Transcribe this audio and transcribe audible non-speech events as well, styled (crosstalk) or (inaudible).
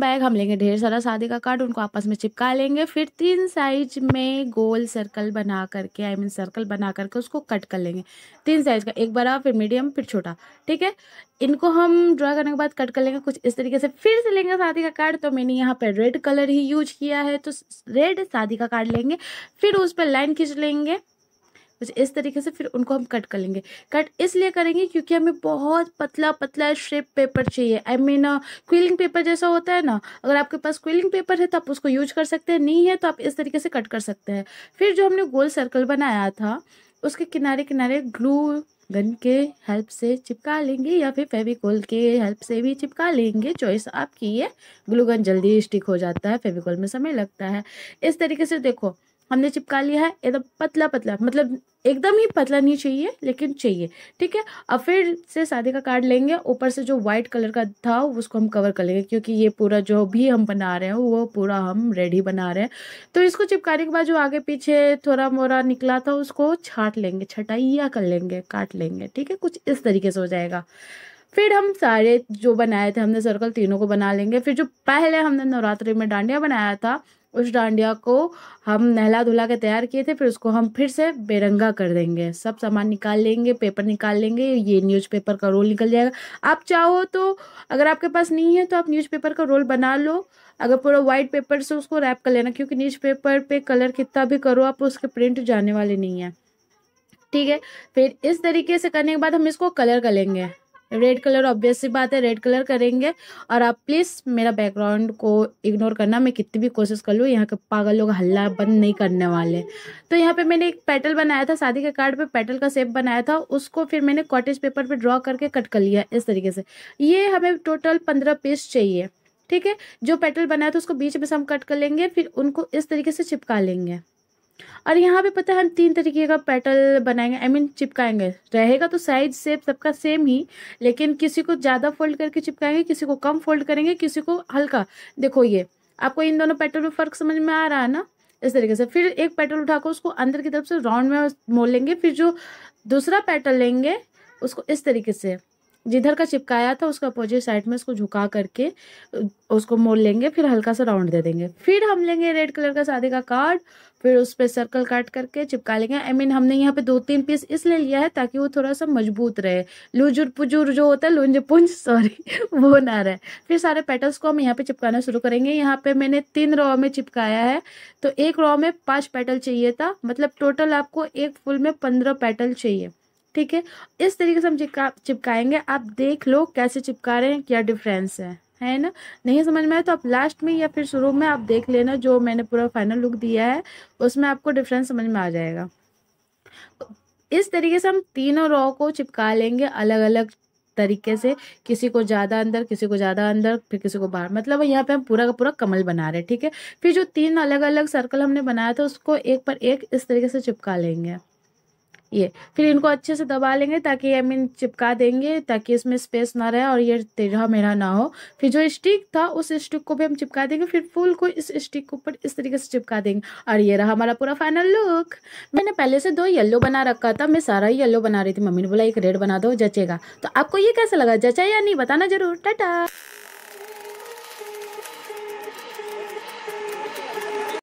bag हम लेंगे ढेर सारा शादी का कार्ड उनको आपस में चिपका लेंगे फिर तीन साइज में गोल सर्कल बना करके I I mean mean, circle बना करके उसको कट कर लेंगे तीन साइज का एक बड़ा फिर मीडियम फिर छोटा ठीक है इनको हम ड्रा करने के बाद कट कर लेंगे कुछ इस तरीके से फिर से लेंगे शादी का कार्ड तो मैंने यहाँ पर रेड कलर ही यूज किया है तो रेड शादी का कार्ड लेंगे फिर उस पर लाइन खींच लेंगे इस तरीके से फिर उनको हम कट कर लेंगे कट इसलिए करेंगे क्योंकि हमें बहुत पतला पतला शेप पेपर चाहिए आई मीन क्विलिंग पेपर जैसा होता है ना अगर आपके पास क्विलिंग पेपर है तो आप उसको यूज कर सकते हैं नहीं है तो आप इस तरीके से कट कर सकते हैं फिर जो हमने गोल सर्कल बनाया था उसके किनारे किनारे ग्लू गन के हेल्प से चिपका लेंगे या फिर फेविकोल के हेल्प से भी चिपका लेंगे चॉइस आपकी है ग्लू गन जल्दी स्टिक हो जाता है फेविकोल में समय लगता है इस तरीके से देखो हमने चिपका लिया है एकदम पतला पतला मतलब एकदम ही पतला नहीं चाहिए लेकिन चाहिए ठीक है अब फिर से शादी का कार्ड लेंगे ऊपर से जो व्हाइट कलर का था उसको हम कवर कर लेंगे क्योंकि ये पूरा जो भी हम बना रहे हैं वो पूरा हम रेडी बना रहे हैं तो इसको चिपकाने के बाद जो आगे पीछे थोड़ा मोरा निकला था उसको छाट लेंगे छटाइया कर लेंगे काट लेंगे ठीक है कुछ इस तरीके से हो जाएगा फिर हम सारे जो बनाए थे हमने सर्कल तीनों को बना लेंगे फिर जो पहले हमने नवरात्रि में डांडिया बनाया था उस डांडिया को हम नहला धुला के तैयार किए थे फिर उसको हम फिर से बेरंगा कर देंगे सब सामान निकाल लेंगे पेपर निकाल लेंगे ये न्यूज़पेपर का रोल निकल जाएगा आप चाहो तो अगर आपके पास नहीं है तो आप न्यूज़पेपर का रोल बना लो अगर पूरा वाइट पेपर से उसको रैप कर लेना क्योंकि न्यूज़पेपर पे कलर कितना भी करो आप उसके प्रिंट जाने वाले नहीं है ठीक है फिर इस तरीके से करने के बाद हम इसको कलर कर लेंगे रेड कलर ऑब्वियस सी बात है रेड कलर करेंगे और आप प्लीज़ मेरा बैकग्राउंड को इग्नोर करना मैं कितनी भी कोशिश कर लूँ यहाँ के पागल लोग हल्ला बंद नहीं करने वाले तो यहाँ पे मैंने एक पेटल बनाया था शादी के कार्ड पे पेटल का सेप बनाया था उसको फिर मैंने कॉटेज पेपर पे ड्रॉ करके कट कर लिया इस तरीके से ये हमें टोटल पंद्रह पीस चाहिए ठीक है जो पेटल बनाया था उसको बीच में से हम कट कर लेंगे फिर उनको इस तरीके से चिपका लेंगे और यहाँ पे पता है हम तीन तरीके का पेटल बनाएंगे आई I मीन mean, चिपकाएंगे रहेगा तो साइज सेप सबका सेम ही लेकिन किसी को ज़्यादा फोल्ड करके चिपकाएंगे किसी को कम फोल्ड करेंगे किसी को हल्का देखो ये आपको इन दोनों पेटल में फ़र्क समझ में आ रहा है ना इस तरीके से फिर एक पेटल उठाकर उसको अंदर की तरफ से राउंड में मोड़ लेंगे फिर जो दूसरा पेटल लेंगे उसको इस तरीके से जिधर का चिपकाया था उसका अपोजिट साइड में उसको झुका करके उसको मोड़ लेंगे फिर हल्का सा राउंड दे देंगे फिर हम लेंगे रेड कलर का शादी का कार्ड फिर उस पर सर्कल काट करके चिपका लेंगे आई I मीन mean, हमने यहाँ पे दो तीन पीस इसलिए लिया है ताकि वो थोड़ा सा मजबूत रहे लुजुर पुजुर जो होता है लुंज पुंज सॉरी (laughs) वो ना रहे फिर सारे पेटल्स को हम यहाँ पे चिपकाना शुरू करेंगे यहाँ पे मैंने तीन रॉ में चिपकाया है तो एक रॉ में पाँच पेटल चाहिए था मतलब टोटल आपको एक फुल में पंद्रह पेटल चाहिए ठीक है इस तरीके से हम चिपका चिपकाएंगे आप देख लो कैसे चिपका रहे हैं क्या डिफरेंस है है ना नहीं समझ में आया तो आप लास्ट में या फिर शुरू में आप देख लेना जो मैंने पूरा फाइनल लुक दिया है उसमें आपको डिफरेंस समझ में आ जाएगा तो इस तरीके से हम तीनों रॉ को चिपका लेंगे अलग अलग तरीके से किसी को ज़्यादा अंदर किसी को ज़्यादा अंदर फिर किसी को बाहर मतलब यहाँ पे हम पूरा का पूरा कमल बना रहे हैं ठीक है फिर जो तीन अलग अलग सर्कल हमने बनाया था उसको एक पर एक इस तरीके से चिपका लेंगे ये फिर इनको अच्छे से दबा लेंगे ताकि आई मीन चिपका देंगे ताकि इसमें स्पेस ना रहे और ये टेढ़ा मेढ़ा ना हो फिर जो स्टिक था उस स्टिक को भी हम चिपका देंगे फिर फूल को इस स्टिक के ऊपर इस तरीके से चिपका देंगे और ये रहा हमारा पूरा फाइनल लुक मैंने पहले से दो येल्लो बना रखा था मैं सारा ही येल्लो बना रही थी मम्मी ने बोला एक रेड बना दो जचेगा तो आपको ये कैसा लगा जचा या नहीं बताना जरूर टाटा